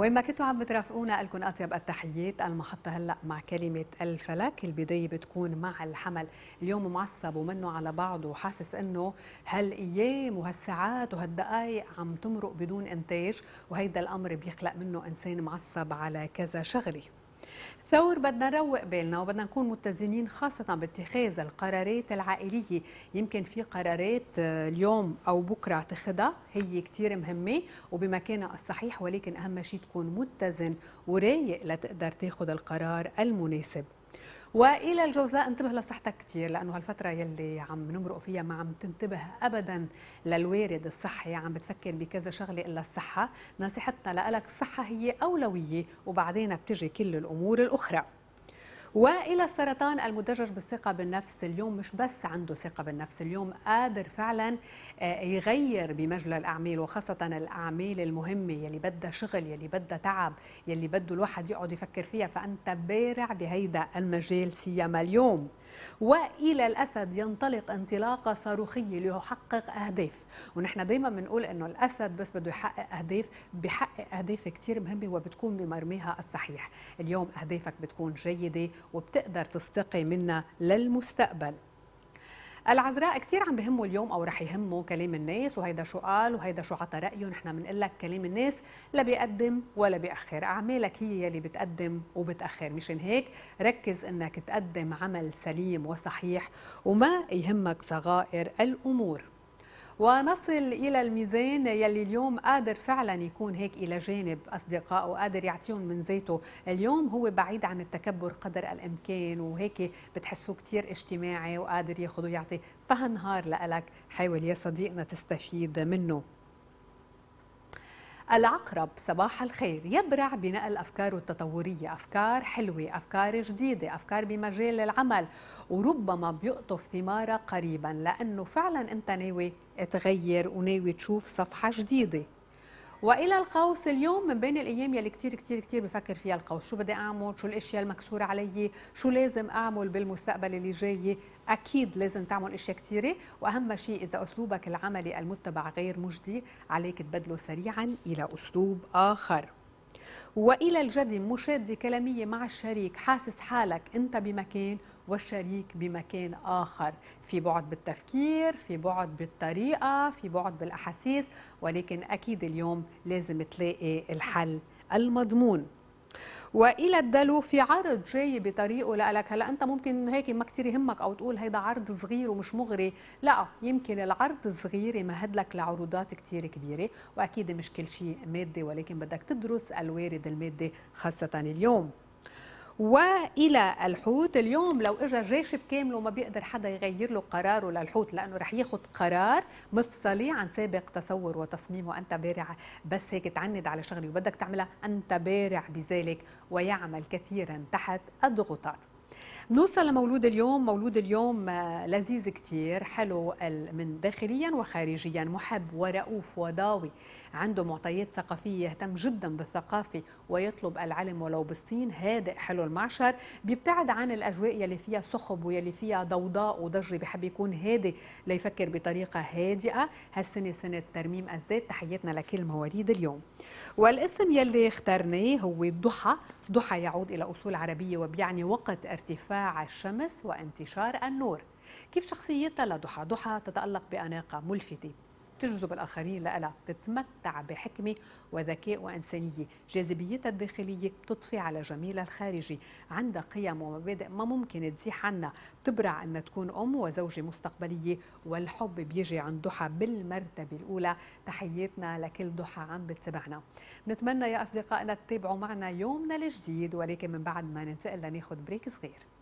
وين ما كنتوا عم بترافقونا لكم اطيب التحيات المحطه هلا مع كلمه الفلك البدايه بتكون مع الحمل اليوم معصب ومنه على بعضه وحاسس انه هالايام وهالساعات وهالدقائق عم تمرق بدون انتاج وهيدا الامر بيخلق منه انسان معصب على كذا شغله ثور بدنا نروق بالنا وبدنا نكون متزنين خاصة باتخاذ القرارات العائلية يمكن في قرارات آه، اليوم أو بكرة تخدها هي كتير مهمة وبمكانها الصحيح ولكن أهم شيء تكون متزن ورايق لتقدر تاخد القرار المناسب والى الجوزاء انتبه لصحتك كثير لانه هالفتره يلي عم نمرق فيها ما عم تنتبه ابدا للوارد الصحي عم بتفكر بكذا شغله الا الصحه نصيحتنا لك الصحه هي اولويه وبعدين بتجي كل الامور الاخرى والى السرطان المدجج بالثقه بالنفس اليوم مش بس عنده ثقه بالنفس اليوم قادر فعلا آه، يغير بمجلى الاعمال وخاصه الاعمال المهمه يلي بدها شغل يلي بدها تعب يلي بده الواحد يقعد يفكر فيها فانت بارع بهيدا المجال سيما اليوم والى الاسد ينطلق انطلاقه صاروخيه ليحقق اهداف ونحن دائما بنقول انه الاسد بس بده يحقق اهداف بحقق اهداف كثير مهمه وبتكون بمرميها الصحيح اليوم اهدافك بتكون جيده وبتقدر تستقي منها للمستقبل العذراء كثير عم بهمه اليوم او رح يهمه كلام الناس وهيدا شو قال وهيدا شو عطى رايه نحن بنقول لك كلام الناس لا بيقدم ولا بيأخر اعمالك هي يلي بتقدم وبتأخر مشان هيك ركز انك تقدم عمل سليم وصحيح وما يهمك صغائر الامور ونصل إلى الميزان يلي اليوم قادر فعلا يكون هيك إلى جانب أصدقائه وقادر يعطيهم من زيته اليوم هو بعيد عن التكبر قدر الإمكان وهيك بتحسوه كتير اجتماعي وقادر ياخذ ويعطي فهالنهار لألك حاول يا صديقنا تستفيد منه العقرب صباح الخير يبرع بنقل أفكاره التطورية أفكار حلوة أفكار جديدة أفكار بمجال العمل وربما بيقطف ثمارها قريبا لأنه فعلا أنت ناوي تغير وناوي تشوف صفحة جديدة والى القوس اليوم من بين الايام يلي كثير كثير كثير بفكر فيها القوس شو بدي اعمل شو الاشياء المكسوره علي شو لازم اعمل بالمستقبل اللي جاي اكيد لازم تعمل اشياء كثيره واهم شيء اذا اسلوبك العملي المتبع غير مجدي عليك تبدله سريعا الى اسلوب اخر والى الجدي مشاده كلاميه مع الشريك حاسس حالك انت بمكان والشريك بمكان آخر في بعد بالتفكير في بعد بالطريقة في بعد بالأحاسيس ولكن أكيد اليوم لازم تلاقي الحل المضمون والى الدلو في عرض جاي بطريقه لك هلا انت ممكن هيك ما كثير يهمك او تقول هيدا عرض صغير ومش مغري لا يمكن العرض الصغير يمهد لك لعروضات كثير كبيره واكيد مش كل شيء مادي ولكن بدك تدرس الوارد المادي خاصه اليوم والى الحوت اليوم لو اجى الجيش بكامله ما بيقدر حدا يغير له قراره للحوت لانه رح ياخذ قرار مفصلي عن سابق تصور وتصميم وانت بارع بس هيك تعند على شغله وبدك تعملها انت بارع بذلك ويعمل كثيرا تحت الضغوطات نوصل لمولود اليوم مولود اليوم لذيذ كتير حلو من داخليا وخارجيا محب ورؤوف وضاوي عنده معطيات ثقافية يهتم جدا بالثقافة ويطلب العلم ولو بالصين هادئ حلو المعشر بيبتعد عن الأجواء يلي فيها صخب ويلي فيها ضوضاء وضجة بحب يكون هادئ ليفكر بطريقة هادئة هالسنة سنة ترميم الذات تحياتنا لكل مواليد اليوم والاسم يلي اخترناه هو ضحى ضحى يعود إلى أصول عربية وبيعني وقت ارتفاع الشمس وانتشار النور كيف شخصيتها لضحى ضحى تتألق بأناقة ملفتة تجذب الآخرين لها بتتمتع بحكمة وذكاء وإنسانية جاذبيتها الداخلية تطفي على جميلها الخارجي عندها قيم ومبادئ ما ممكن تزيح عنها بتبرع أنها تكون أم وزوجة مستقبلية والحب بيجي عند ضحى بالمرتبة الأولى تحياتنا لكل ضحى عم بتتبعنا بنتمنى يا أصدقائنا تتابعوا معنا يومنا الجديد ولكن من بعد ما ننتقل لناخذ بريك صغير